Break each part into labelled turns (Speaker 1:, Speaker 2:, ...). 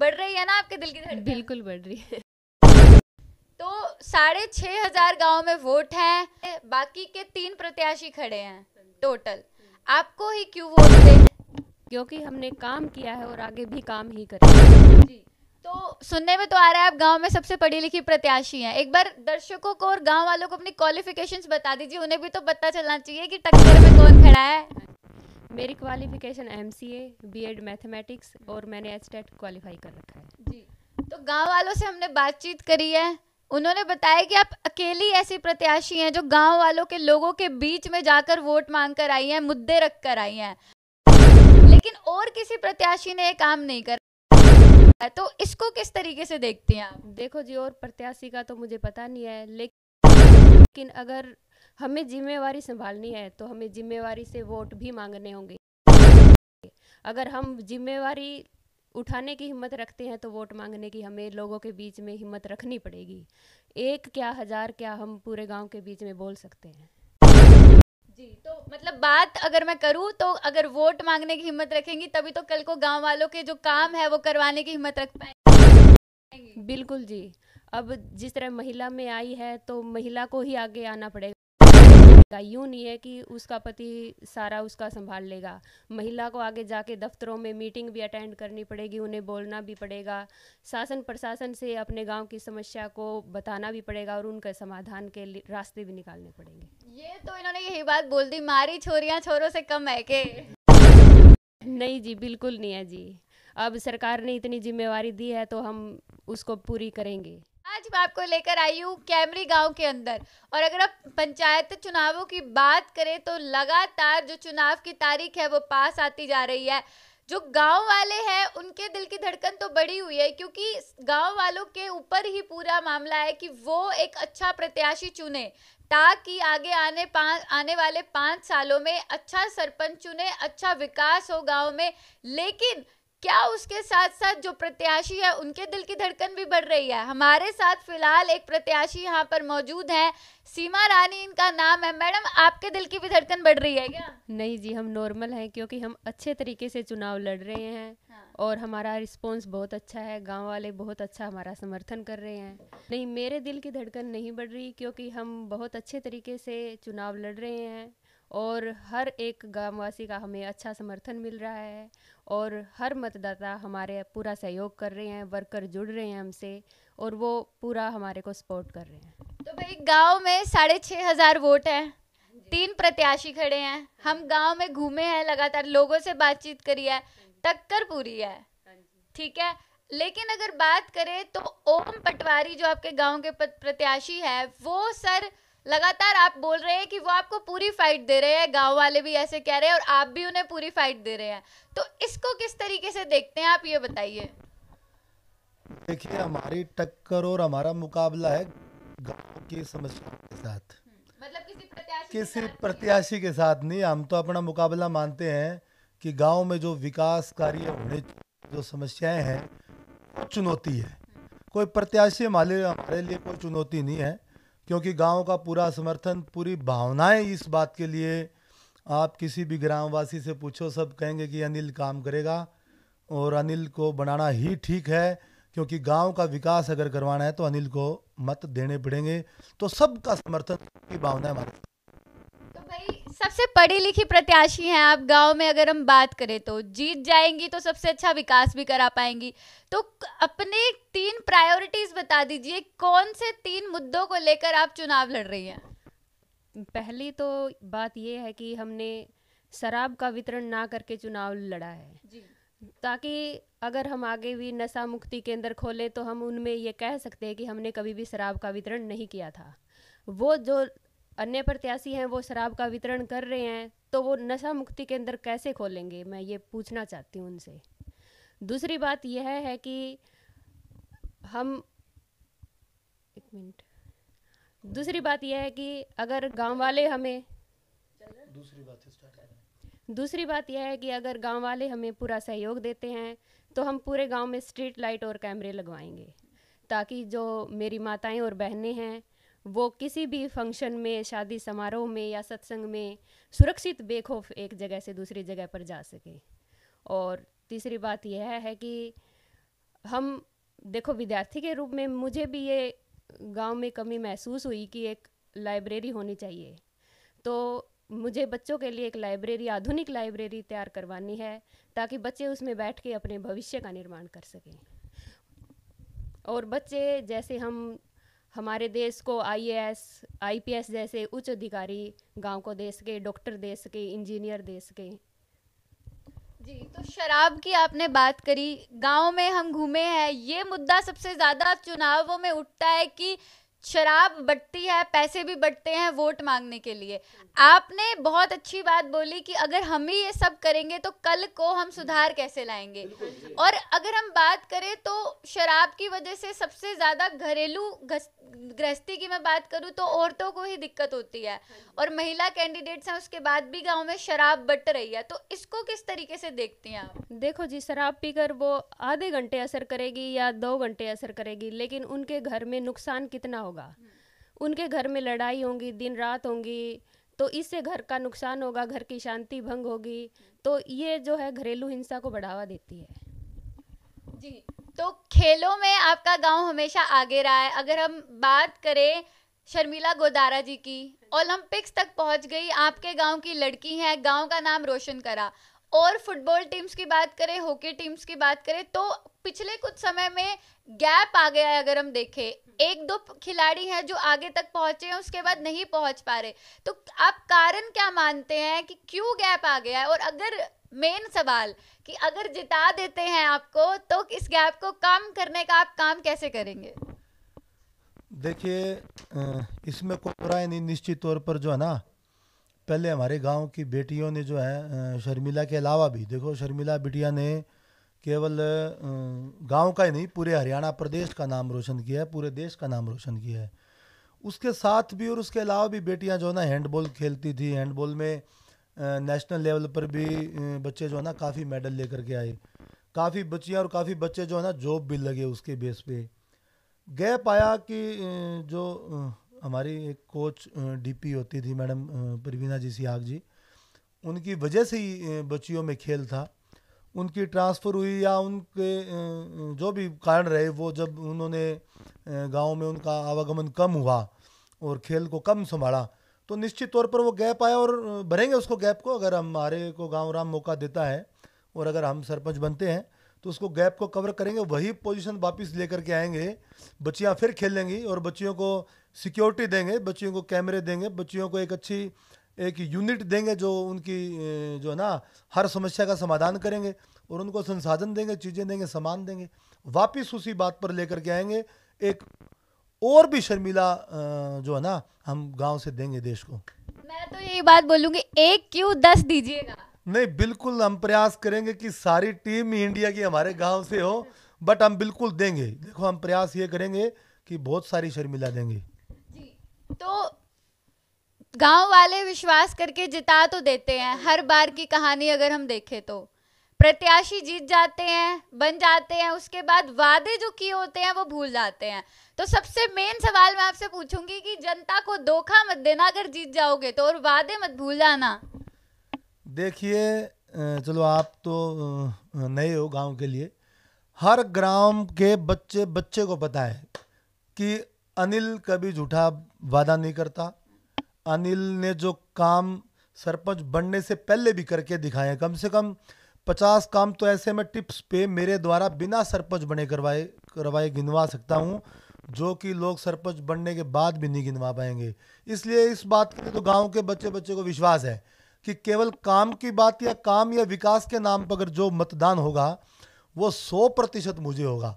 Speaker 1: बढ़ रही है ना आपके दिल की धड़कन बिल्कुल बढ़ रही है तो साढ़े छह हजार गाँव में वोट है बाकी के तीन प्रत्याशी खड़े हैं टोटल आपको ही क्यों वोट दे क्योंकि हमने काम किया है और आगे भी काम ही करेंगे तो सुनने में तो आ रहा है आप गांव में सबसे पढ़ी लिखी प्रत्याशी हैं एक बार दर्शकों
Speaker 2: को और गांव वालों को अपनी क्वालिफिकेशंस बता दीजिए उन्हें भी तो पता चलना चाहिए कि टक्कर में कौन खड़ा है मेरी qualification M C A B Ed mathematics और मैंने एच टेट क्वालिफाई कर रखा है
Speaker 1: जी तो गांव वालों से हमने बातचीत करी है उन्होंने बताया कि आप अकेली ऐसी प्रत्याशी हैं जो गांव वालों के लोगों के बीच में जाकर वोट मांग कर आई हैं मुद्दे रख कर आई हैं लेकिन और किसी प्रत्याशी ने ये काम नहीं कर
Speaker 2: तो इसको किस तरीके से देखते हैं आप देखो जी और प्रत्याशी का तो मुझे पता नहीं है लेकिन अगर हमें जिम्मेवारी संभालनी है तो हमें जिम्मेवारी से वोट भी मांगने होंगे अगर हम जिम्मेवारी उठाने की हिम्मत रखते हैं तो वोट मांगने की हमें लोगों के बीच में हिम्मत रखनी पड़ेगी एक क्या हजार क्या हम पूरे गांव के बीच में बोल सकते हैं जी तो मतलब बात अगर मैं
Speaker 1: करूं तो अगर वोट मांगने की हिम्मत रखेंगी तभी तो कल को गांव वालों के जो काम है वो करवाने की
Speaker 2: हिम्मत रख पाएंगे बिल्कुल जी अब जिस तरह महिला में आई है तो महिला को ही आगे आना पड़ेगा होता यूँ नहीं है कि उसका पति सारा उसका संभाल लेगा महिला को आगे जाके दफ्तरों में मीटिंग भी अटेंड करनी पड़ेगी उन्हें बोलना भी पड़ेगा शासन प्रशासन से अपने गांव की समस्या को बताना भी पड़ेगा और उनके समाधान के रास्ते भी निकालने पड़ेंगे ये तो इन्होंने यही बात बोल दी मारी छोरियाँ छोरों से कम है के नहीं जी बिल्कुल नहीं है जी अब सरकार ने इतनी जिम्मेवारी दी है तो हम उसको पूरी करेंगे आज मैं आपको लेकर आई हूँ कैमरी गांव
Speaker 1: के अंदर और अगर आप पंचायत चुनावों की बात करें तो लगातार जो चुनाव की तारीख है वो पास आती जा रही है जो गांव वाले हैं उनके दिल की धड़कन तो बड़ी हुई है क्योंकि गांव वालों के ऊपर ही पूरा मामला है कि वो एक अच्छा प्रत्याशी चुने ताकि आगे आने पाँच आने वाले पाँच सालों में अच्छा सरपंच चुने अच्छा विकास हो गांव में लेकिन क्या उसके साथ साथ जो प्रत्याशी है उनके दिल की धड़कन भी बढ़ रही है हमारे साथ फिलहाल एक प्रत्याशी यहाँ पर मौजूद है सीमा रानी इनका नाम है मैडम आपके दिल की भी धड़कन बढ़ रही है क्या
Speaker 2: नहीं जी हम नॉर्मल हैं क्योंकि हम अच्छे तरीके से चुनाव लड़ रहे हैं हाँ। और हमारा रिस्पॉन्स बहुत अच्छा है गाँव वाले बहुत अच्छा हमारा समर्थन कर रहे हैं नहीं मेरे दिल की धड़कन नहीं बढ़ रही क्योंकि हम बहुत अच्छे तरीके से चुनाव लड़ रहे हैं और हर एक गांववासी का हमें अच्छा समर्थन मिल रहा है और हर मतदाता हमारे पूरा सहयोग कर रहे हैं वर्कर जुड़ रहे हैं हमसे और वो पूरा हमारे को सपोर्ट कर रहे हैं
Speaker 1: तो भाई गांव में साढ़े छः हज़ार वोट हैं तीन
Speaker 2: प्रत्याशी खड़े हैं हम गांव में
Speaker 1: घूमे हैं लगातार लोगों से बातचीत करी है टक्कर पूरी है ठीक है लेकिन अगर बात करें तो ओम पटवारी जो आपके गांव के प्रत्याशी है वो सर लगातार आप बोल रहे हैं कि वो आपको पूरी फाइट दे रहे हैं गांव वाले भी ऐसे कह रहे हैं और आप भी उन्हें पूरी फाइट दे रहे हैं तो इसको किस तरीके से देखते हैं आप ये बताइए
Speaker 3: देखिए हमारी टक्कर और हमारा मुकाबला है गांव की समस्या के साथ हम्म, मतलब किसी प्रत्याशी किसी प्रत्याशी के साथ नहीं हम तो अपना मुकाबला मानते हैं कि गांव में जो विकास कार्य होने जो समस्याएं हैं वो चुनौती है हम्म। कोई प्रत्याशी हमारे हमारे लिए कोई चुनौती नहीं है क्योंकि गांव का पूरा समर्थन पूरी भावनाएं इस बात के लिए आप किसी भी ग्रामवासी से पूछो सब कहेंगे कि अनिल काम करेगा और अनिल को बनाना ही ठीक है क्योंकि गांव का विकास अगर करवाना है तो अनिल को मत देने पड़ेंगे तो सबका समर्थन की भावना है हमारे
Speaker 1: सबसे पढ़ी लिखी प्रत्याशी हैं आप गांव में अगर हम बात करें तो जीत जाएंगी तो सबसे अच्छा विकास भी करा पाएंगी तो अपने तीन प्रायोरिटीज बता दीजिए कौन से तीन मुद्दों को लेकर आप
Speaker 2: चुनाव लड़ रही हैं पहली तो बात यह है कि हमने शराब का वितरण ना करके चुनाव लड़ा है जी। ताकि अगर हम आगे भी नशा मुक्ति केंद्र खोले तो हम उनमें ये कह सकते हैं कि हमने कभी भी शराब का वितरण नहीं किया था वो जो अन्य प्रत्याशी हैं वो शराब का वितरण कर रहे हैं तो वो नशा मुक्ति केंद्र कैसे खोलेंगे मैं ये पूछना चाहती हूँ उनसे दूसरी बात यह है कि हम एक मिनट दूसरी बात यह है कि अगर गांव वाले हमें
Speaker 3: दूसरी बात
Speaker 2: दूसरी बात यह है कि अगर गांव वाले हमें पूरा सहयोग देते हैं तो हम पूरे गांव में स्ट्रीट लाइट और कैमरे लगवाएंगे ताकि जो मेरी माताएं और बहनें हैं वो किसी भी फंक्शन में शादी समारोह में या सत्संग में सुरक्षित बेखौफ एक जगह से दूसरी जगह पर जा सके और तीसरी बात यह है कि हम देखो विद्यार्थी के रूप में मुझे भी ये गांव में कमी महसूस हुई कि एक लाइब्रेरी होनी चाहिए तो मुझे बच्चों के लिए एक लाइब्रेरी आधुनिक लाइब्रेरी तैयार करवानी है ताकि बच्चे उसमें बैठ के अपने भविष्य का निर्माण कर सकें और बच्चे जैसे हम हमारे देश को आईएएस आईपीएस जैसे उच्च अधिकारी गांव को दे सके डॉक्टर दे सके इंजीनियर दे सके
Speaker 1: जी तो शराब की आपने बात करी गांव में हम घूमे हैं ये मुद्दा सबसे ज़्यादा चुनावों में उठता है कि शराब बटती है पैसे भी बटते हैं वोट मांगने के लिए आपने बहुत अच्छी बात बोली कि अगर हम ही ये सब करेंगे तो कल को हम सुधार कैसे लाएंगे और अगर हम बात करें तो शराब की वजह से सबसे ज़्यादा घरेलू गृहस्थी की मैं बात करूँ तो औरतों को ही दिक्कत होती है और महिला कैंडिडेट्स हैं उसके बाद भी गाँव में शराब बट रही है तो इसको किस तरीके से देखते हैं आप
Speaker 2: देखो जी शराब पीकर वो आधे घंटे असर करेगी या दो घंटे असर करेगी लेकिन उनके घर में नुकसान कितना हो होगा उनके घर में लड़ाई होंगी दिन रात होंगी तो इससे घर का नुकसान होगा घर की शांति भंग होगी तो ये जो है घरेलू हिंसा को बढ़ावा देती है
Speaker 1: जी तो खेलों में आपका गांव हमेशा आगे रहा है अगर हम बात करें शर्मिला गोदारा जी की हाँ ओलंपिक्स तक पहुंच गई आपके गांव की लड़की है गांव का नाम रोशन करा और फुटबॉल टीम्स की बात करें हॉकी टीम्स की बात करें तो पिछले कुछ समय में गैप आ गया है अगर हम देखें एक दो खिलाड़ी हैं जो आगे तक पहुंचे हैं उसके बाद नहीं पहुंच पा रहे तो आप कारण क्या मानते हैं कि क्यों गैप आ गया है और अगर मेन सवाल कि अगर जिता देते हैं आपको तो इस गैप को कम करने का आप काम कैसे करेंगे
Speaker 3: देखिए इसमें कोई राय नहीं निश्चित तौर पर जो है ना पहले हमारे गांव की बेटियों ने जो है शर्मिला के अलावा भी देखो शर्मिला बिटिया ने केवल गांव का ही नहीं पूरे हरियाणा प्रदेश का नाम रोशन किया है पूरे देश का नाम रोशन किया है उसके साथ भी और उसके अलावा भी बेटियां जो है ना हैंडबॉल खेलती थी हैंडबॉल में नेशनल लेवल पर भी बच्चे जो है ना काफ़ी मेडल लेकर के आए काफ़ी बच्चियाँ और काफ़ी बच्चे जो है ना जॉब भी लगे उसके बेस पे गैप आया कि जो हमारी एक कोच डीपी होती थी मैडम परवीना जी सियाग जी उनकी वजह से ही बच्चियों में खेल था उनकी ट्रांसफ़र हुई या उनके जो भी कारण रहे वो जब उन्होंने गांव में उनका आवागमन कम हुआ और खेल को कम संभाला तो निश्चित तौर पर वो गैप आया और भरेंगे उसको गैप को अगर हमारे को गांव राम मौका देता है और अगर हम सरपंच बनते हैं तो उसको गैप को कवर करेंगे वही पोजीशन वापस लेकर के आएंगे बच्चियाँ फिर खेलेंगी और बच्चियों को सिक्योरिटी देंगे बच्चियों को कैमरे देंगे बच्चियों को एक अच्छी एक यूनिट देंगे जो उनकी जो है ना हर समस्या का समाधान करेंगे और उनको संसाधन देंगे चीज़ें देंगे सामान देंगे वापस उसी बात पर लेकर के आएंगे एक और भी शर्मिला जो है ना हम गांव से देंगे देश को मैं
Speaker 1: तो यही बात बोलूँगी एक क्यों दस दीजिएगा
Speaker 3: नहीं बिल्कुल हम प्रयास करेंगे कि सारी टीम इंडिया की हमारे गांव से हो बट हम बिल्कुल देंगे देखो हम प्रयास ये करेंगे कि बहुत सारी शर्मिला देंगे
Speaker 1: तो गांव वाले विश्वास करके जिता तो देते हैं हर बार की कहानी अगर हम देखें तो प्रत्याशी जीत जाते हैं बन जाते हैं उसके बाद वादे जो किए होते हैं वो भूल जाते हैं तो सबसे मेन सवाल मैं आपसे पूछूंगी कि जनता को धोखा मत देना अगर जीत जाओगे तो और वादे मत भूल जाना
Speaker 3: देखिए चलो आप तो नए हो गांव के लिए हर ग्राम के बच्चे बच्चे को पता है कि अनिल कभी झूठा वादा नहीं करता अनिल ने जो काम सरपंच बनने से पहले भी करके दिखाए कम से कम पचास काम तो ऐसे मैं टिप्स पे मेरे द्वारा बिना सरपंच बने करवाए करवाए गिनवा सकता हूँ जो कि लोग सरपंच बनने के बाद भी नहीं गिनवा पाएंगे इसलिए इस बात के तो गांव के बच्चे बच्चे को विश्वास है कि केवल काम की बात या काम या विकास के नाम पर अगर जो मतदान होगा वो सौ प्रतिशत मुझे होगा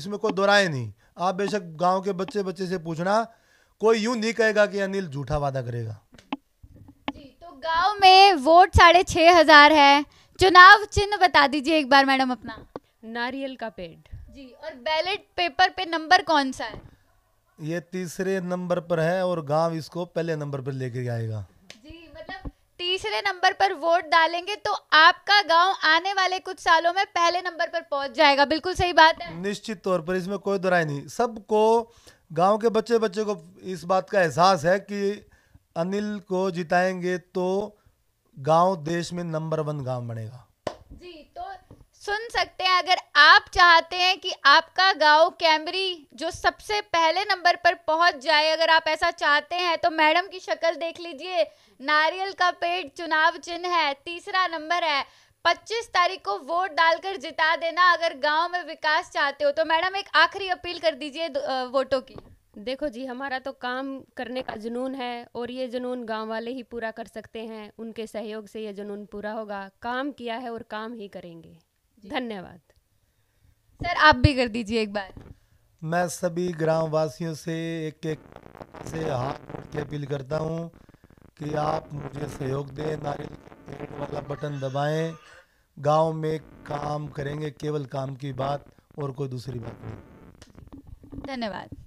Speaker 3: इसमें कोई दोहराए नहीं आप बेशक गांव के बच्चे बच्चे से पूछना कोई यूं नहीं कहेगा कि अनिल झूठा वादा करेगा जी
Speaker 2: तो गांव
Speaker 1: में वोट साढ़े छह हजार है चुनाव चिन्ह बता दीजिए एक बार मैडम अपना
Speaker 2: नारियल का पेड़
Speaker 1: जी और बैलेट पेपर पे नंबर कौन सा है
Speaker 3: ये तीसरे नंबर पर है और गांव इसको पहले नंबर पर लेके आएगा
Speaker 1: तीसरे नंबर पर वोट डालेंगे तो आपका गांव आने वाले कुछ सालों में पहले नंबर पर पहुंच जाएगा बिल्कुल सही बात
Speaker 3: है निश्चित तौर पर इसमें कोई दुराई नहीं सबको गांव के बच्चे बच्चे को इस बात का एहसास है कि अनिल को जिताएंगे तो गांव देश में नंबर वन गांव बनेगा
Speaker 1: जी तो सुन सकते हैं अगर आप चाहते हैं कि आपका गांव कैमरी जो सबसे पहले नंबर पर पहुंच जाए अगर आप ऐसा चाहते हैं तो मैडम की शक्ल देख लीजिए नारियल का पेड़ चुनाव चिन्ह है तीसरा नंबर है पच्चीस तारीख को वोट डालकर जिता देना अगर गांव में विकास
Speaker 2: चाहते हो तो मैडम एक आखिरी अपील कर दीजिए वोटों की देखो जी हमारा तो काम करने का जुनून है और ये जुनून गांव वाले ही पूरा कर सकते हैं उनके सहयोग से ये जुनून पूरा होगा काम किया है और काम ही करेंगे धन्यवाद सर आप भी कर दीजिए एक बार
Speaker 3: मैं सभी ग्राम वासियों से एक एक से हाथ की अपील करता हूँ कि आप मुझे सहयोग दें नारियल पेड़ वाला बटन दबाएं गांव में काम करेंगे केवल काम की बात और कोई दूसरी बात नहीं
Speaker 1: धन्यवाद